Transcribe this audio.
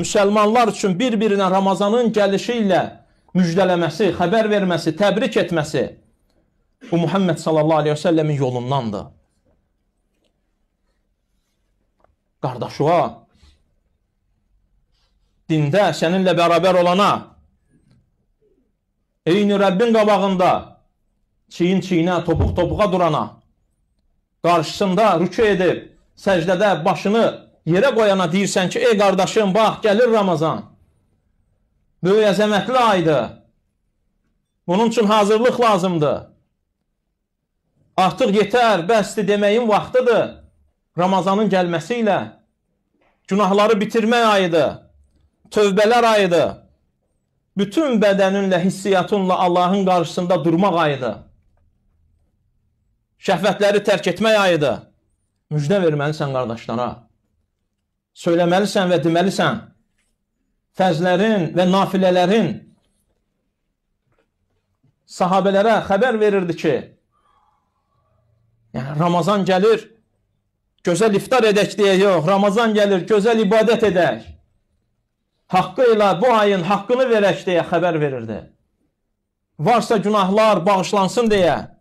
müsəlmanlar üçün bir-birinə Ramazanın gəlişi ilə müjdələməsi, xəbər verməsi, təbrik etməsi bu Muhammed sallallahu aleyhi və səlləmin yolundandır. Qardaşığa, dində səninlə bərabər olana, eyni Rəbbin qabağında çiyin-çiyinə, topuq-topuğa durana, qarşısında rükü edib, səcdədə başını yerə qoyana deyirsən ki, ey qardaşım, bax, gəlir Ramazan. Böyük əzəmətli aydır. Bunun üçün hazırlıq lazımdır. Artıq yetər, bəsdir deməyin vaxtıdır. Ramazanın gəlməsi ilə günahları bitirmək ayıdır. Tövbələr ayıdır. Bütün bədəninlə, hissiyatınla Allahın qarşısında durmaq ayıdır. Şəhvətləri tərk etmək ayıdır. Müjdə verməlisən qardaşlara söyləməlisən və deməlisən. Fəzlərin və nafilələrin sahabelərə xəbər verirdi ki, yəni Ramazan gəlir, gözəl iftar edək deyə yox, Ramazan gəlir, gözəl ibadət edək. Haqqı ilə bu ayın haqqını verək deyə xəbər verirdi. Varsa günahlar bağışlansın deyə